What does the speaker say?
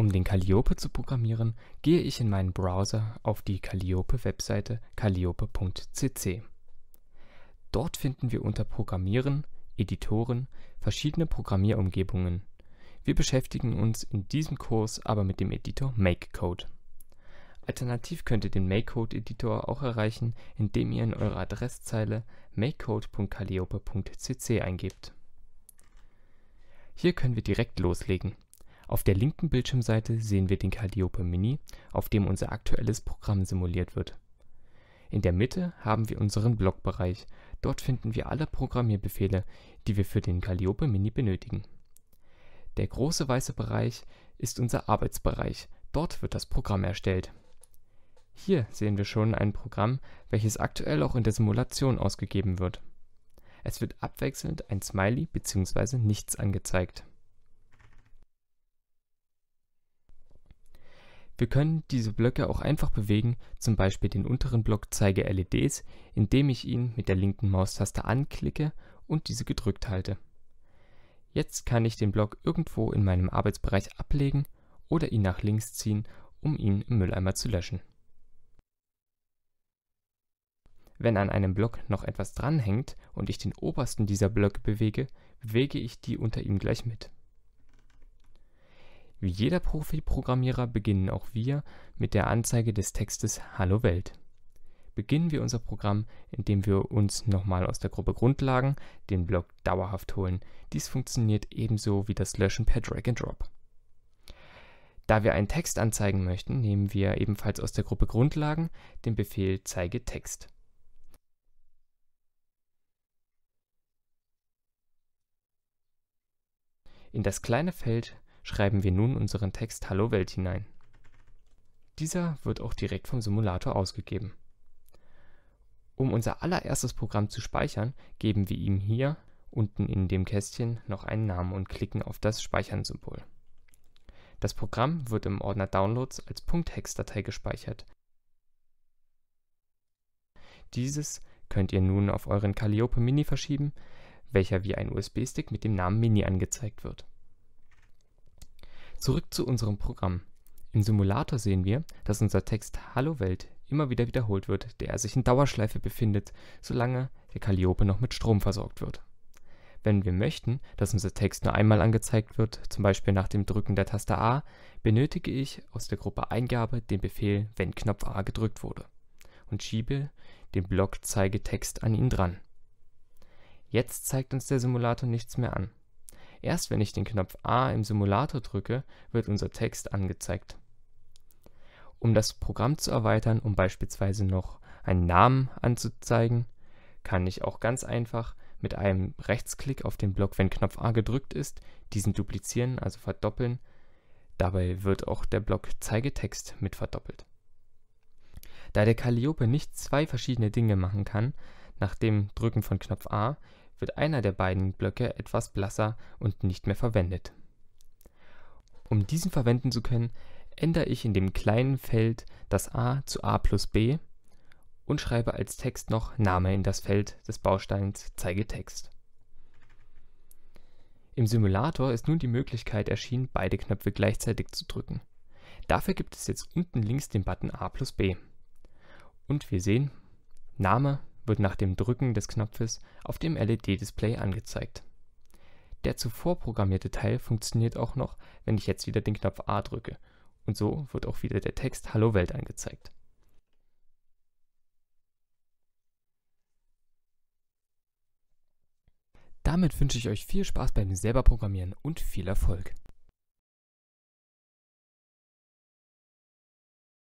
Um den Calliope zu programmieren, gehe ich in meinen Browser auf die Calliope-Webseite calliope.cc. Dort finden wir unter Programmieren, Editoren verschiedene Programmierumgebungen. Wir beschäftigen uns in diesem Kurs aber mit dem Editor MakeCode. Alternativ könnt ihr den MakeCode-Editor auch erreichen, indem ihr in eure Adresszeile makecode.calliope.cc eingebt. Hier können wir direkt loslegen. Auf der linken Bildschirmseite sehen wir den Calliope Mini, auf dem unser aktuelles Programm simuliert wird. In der Mitte haben wir unseren Blockbereich, dort finden wir alle Programmierbefehle, die wir für den Calliope Mini benötigen. Der große weiße Bereich ist unser Arbeitsbereich, dort wird das Programm erstellt. Hier sehen wir schon ein Programm, welches aktuell auch in der Simulation ausgegeben wird. Es wird abwechselnd ein Smiley bzw. nichts angezeigt Wir können diese Blöcke auch einfach bewegen, zum Beispiel den unteren Block Zeige-LEDs, indem ich ihn mit der linken Maustaste anklicke und diese gedrückt halte. Jetzt kann ich den Block irgendwo in meinem Arbeitsbereich ablegen oder ihn nach links ziehen, um ihn im Mülleimer zu löschen. Wenn an einem Block noch etwas dranhängt und ich den obersten dieser Blöcke bewege, bewege ich die unter ihm gleich mit. Wie jeder Profi-Programmierer beginnen auch wir mit der Anzeige des Textes Hallo Welt. Beginnen wir unser Programm, indem wir uns nochmal aus der Gruppe Grundlagen den Block Dauerhaft holen. Dies funktioniert ebenso wie das Löschen per Drag and Drop. Da wir einen Text anzeigen möchten, nehmen wir ebenfalls aus der Gruppe Grundlagen den Befehl Zeige Text. In das kleine Feld schreiben wir nun unseren Text Hallo Welt hinein. Dieser wird auch direkt vom Simulator ausgegeben. Um unser allererstes Programm zu speichern, geben wir ihm hier unten in dem Kästchen noch einen Namen und klicken auf das Speichern-Symbol. Das Programm wird im Ordner Downloads als .hex-Datei gespeichert. Dieses könnt ihr nun auf euren Calliope Mini verschieben, welcher wie ein USB-Stick mit dem Namen Mini angezeigt wird Zurück zu unserem Programm. Im Simulator sehen wir, dass unser Text Hallo Welt immer wieder wiederholt wird, der sich in Dauerschleife befindet, solange der Calliope noch mit Strom versorgt wird. Wenn wir möchten, dass unser Text nur einmal angezeigt wird, zum Beispiel nach dem Drücken der Taste A, benötige ich aus der Gruppe Eingabe den Befehl Wenn Knopf A gedrückt wurde und schiebe den Block Zeige Text an ihn dran. Jetzt zeigt uns der Simulator nichts mehr an. Erst wenn ich den Knopf A im Simulator drücke, wird unser Text angezeigt. Um das Programm zu erweitern, um beispielsweise noch einen Namen anzuzeigen, kann ich auch ganz einfach mit einem Rechtsklick auf den Block, wenn Knopf A gedrückt ist, diesen duplizieren, also verdoppeln. Dabei wird auch der Block Zeigetext mit verdoppelt. Da der Calliope nicht zwei verschiedene Dinge machen kann, nach dem Drücken von Knopf A, wird einer der beiden Blöcke etwas blasser und nicht mehr verwendet. Um diesen verwenden zu können, ändere ich in dem kleinen Feld das a zu a plus b und schreibe als Text noch Name in das Feld des Bausteins Zeige Text. Im Simulator ist nun die Möglichkeit erschienen, beide Knöpfe gleichzeitig zu drücken. Dafür gibt es jetzt unten links den Button A plus B. Und wir sehen, Name wird nach dem Drücken des Knopfes auf dem LED-Display angezeigt. Der zuvor programmierte Teil funktioniert auch noch, wenn ich jetzt wieder den Knopf A drücke, und so wird auch wieder der Text „ Hallo Welt “angezeigt. Damit wünsche ich euch viel Spaß beim selber Programmieren und viel Erfolg